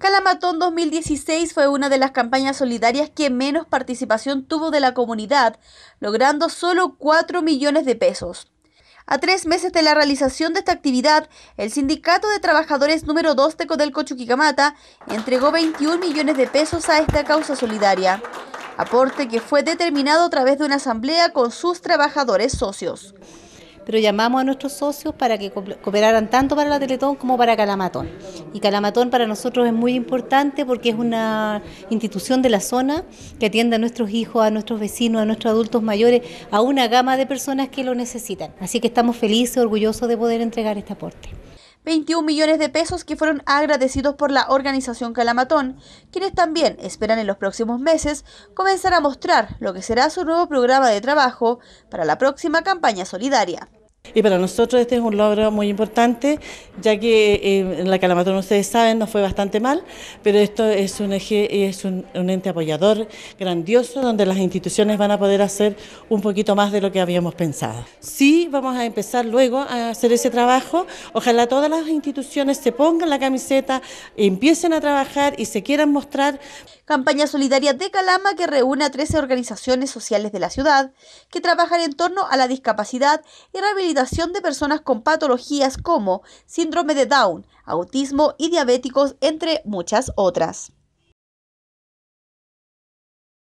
Calamatón 2016 fue una de las campañas solidarias que menos participación tuvo de la comunidad, logrando solo 4 millones de pesos. A tres meses de la realización de esta actividad, el Sindicato de Trabajadores número 2 de Codelco Chuquicamata entregó 21 millones de pesos a esta causa solidaria, aporte que fue determinado a través de una asamblea con sus trabajadores socios pero llamamos a nuestros socios para que cooperaran tanto para la Teletón como para Calamatón. Y Calamatón para nosotros es muy importante porque es una institución de la zona que atiende a nuestros hijos, a nuestros vecinos, a nuestros adultos mayores, a una gama de personas que lo necesitan. Así que estamos felices, orgullosos de poder entregar este aporte. 21 millones de pesos que fueron agradecidos por la organización Calamatón, quienes también esperan en los próximos meses comenzar a mostrar lo que será su nuevo programa de trabajo para la próxima campaña solidaria. Y para nosotros este es un logro muy importante, ya que en eh, la Calamatón, ustedes saben, no fue bastante mal, pero esto es, un, es un, un, ente apoyador grandioso donde las instituciones van a poder hacer un poquito más de lo que habíamos pensado. Sí, vamos a empezar luego a hacer ese trabajo. Ojalá todas las instituciones se pongan la camiseta, empiecen a trabajar y se quieran mostrar. Campaña Solidaria de Calama que reúne a 13 organizaciones sociales de la ciudad que trabajan en torno a la discapacidad y rehabilitación de personas con patologías como síndrome de Down, autismo y diabéticos, entre muchas otras.